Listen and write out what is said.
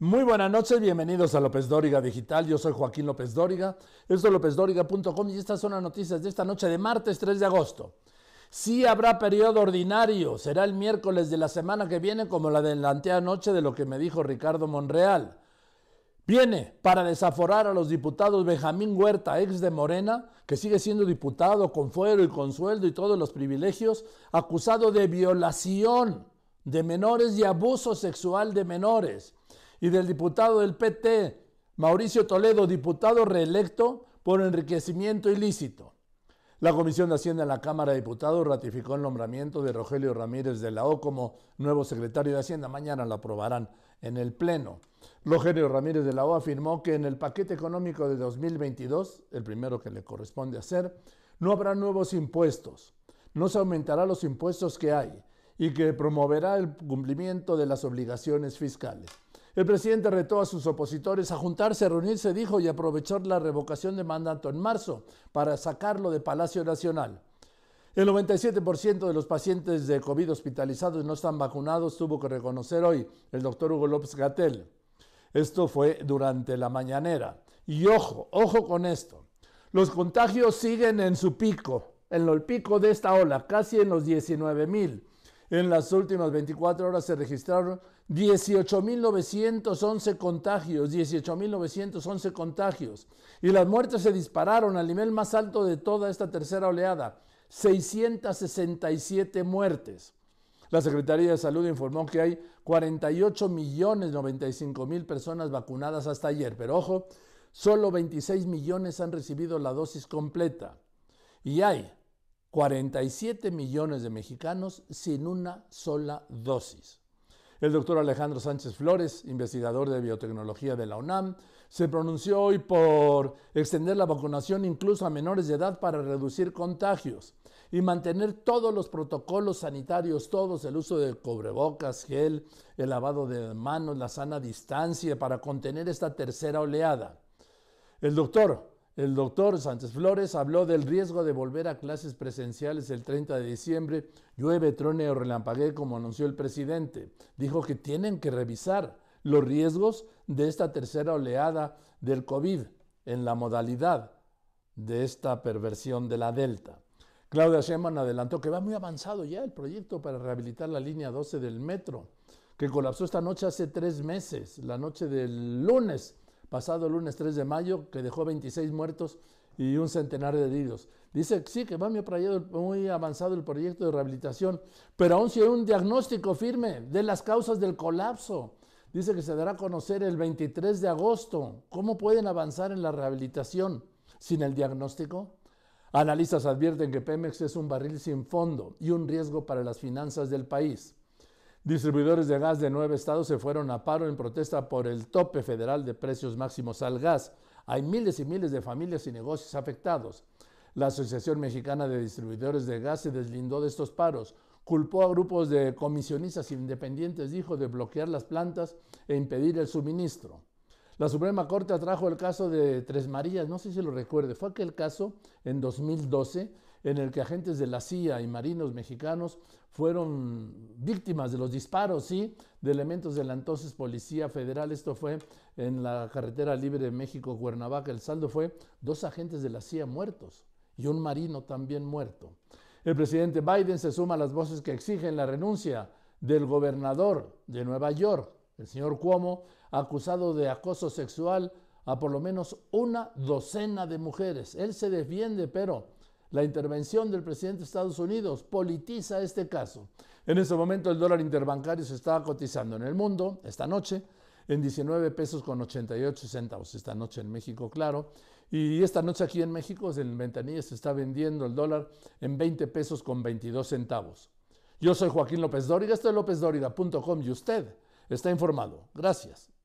Muy buenas noches, bienvenidos a López Dóriga Digital. Yo soy Joaquín López Dóriga, esto es lópezdóriga.com y estas son las noticias de esta noche de martes 3 de agosto. Sí habrá periodo ordinario, será el miércoles de la semana que viene, como la adelanté anoche de lo que me dijo Ricardo Monreal. Viene para desaforar a los diputados Benjamín Huerta, ex de Morena, que sigue siendo diputado con fuero y con sueldo y todos los privilegios, acusado de violación de menores y abuso sexual de menores y del diputado del PT, Mauricio Toledo, diputado reelecto por enriquecimiento ilícito. La Comisión de Hacienda en la Cámara de Diputados ratificó el nombramiento de Rogelio Ramírez de la O como nuevo secretario de Hacienda. Mañana lo aprobarán en el Pleno. Rogelio Ramírez de la O afirmó que en el paquete económico de 2022, el primero que le corresponde hacer, no habrá nuevos impuestos, no se aumentará los impuestos que hay y que promoverá el cumplimiento de las obligaciones fiscales. El presidente retó a sus opositores a juntarse, a reunirse, dijo, y aprovechar la revocación de mandato en marzo para sacarlo de Palacio Nacional. El 97% de los pacientes de COVID hospitalizados no están vacunados, tuvo que reconocer hoy el doctor Hugo López Gatel. Esto fue durante la mañanera. Y ojo, ojo con esto. Los contagios siguen en su pico, en el pico de esta ola, casi en los 19 mil. En las últimas 24 horas se registraron 18.911 contagios, 18.911 contagios. Y las muertes se dispararon al nivel más alto de toda esta tercera oleada, 667 muertes. La Secretaría de Salud informó que hay 48.095.000 personas vacunadas hasta ayer, pero ojo, solo 26 millones han recibido la dosis completa. Y hay 47 millones de mexicanos sin una sola dosis. El doctor Alejandro Sánchez Flores, investigador de biotecnología de la UNAM, se pronunció hoy por extender la vacunación incluso a menores de edad para reducir contagios y mantener todos los protocolos sanitarios, todos, el uso de cobrebocas, gel, el lavado de manos, la sana distancia para contener esta tercera oleada. El doctor el doctor Sánchez Flores habló del riesgo de volver a clases presenciales el 30 de diciembre. Llueve, trone o relampaguee, como anunció el presidente. Dijo que tienen que revisar los riesgos de esta tercera oleada del COVID en la modalidad de esta perversión de la Delta. Claudia Sheinbaum adelantó que va muy avanzado ya el proyecto para rehabilitar la línea 12 del metro, que colapsó esta noche hace tres meses, la noche del lunes pasado el lunes 3 de mayo, que dejó 26 muertos y un centenar de heridos. Dice sí, que va muy avanzado el proyecto de rehabilitación, pero aún si hay un diagnóstico firme de las causas del colapso. Dice que se dará a conocer el 23 de agosto. ¿Cómo pueden avanzar en la rehabilitación sin el diagnóstico? Analistas advierten que Pemex es un barril sin fondo y un riesgo para las finanzas del país. Distribuidores de gas de nueve estados se fueron a paro en protesta por el tope federal de precios máximos al gas. Hay miles y miles de familias y negocios afectados. La Asociación Mexicana de Distribuidores de Gas se deslindó de estos paros. Culpó a grupos de comisionistas independientes, dijo, de bloquear las plantas e impedir el suministro. La Suprema Corte atrajo el caso de Tres Marías, no sé si lo recuerde, fue aquel caso en 2012 en el que agentes de la CIA y marinos mexicanos fueron víctimas de los disparos, sí, de elementos de la entonces Policía Federal. Esto fue en la carretera libre de México-Cuernavaca. El saldo fue dos agentes de la CIA muertos y un marino también muerto. El presidente Biden se suma a las voces que exigen la renuncia del gobernador de Nueva York, el señor Cuomo, acusado de acoso sexual a por lo menos una docena de mujeres. Él se defiende, pero la intervención del presidente de Estados Unidos politiza este caso. En ese momento el dólar interbancario se estaba cotizando en el mundo esta noche en 19 pesos con 88 centavos, esta noche en México, claro. Y esta noche aquí en México, en Ventanilla, se está vendiendo el dólar en 20 pesos con 22 centavos. Yo soy Joaquín López Dóriga, esto es lópezdóriga.com y usted está informado. Gracias.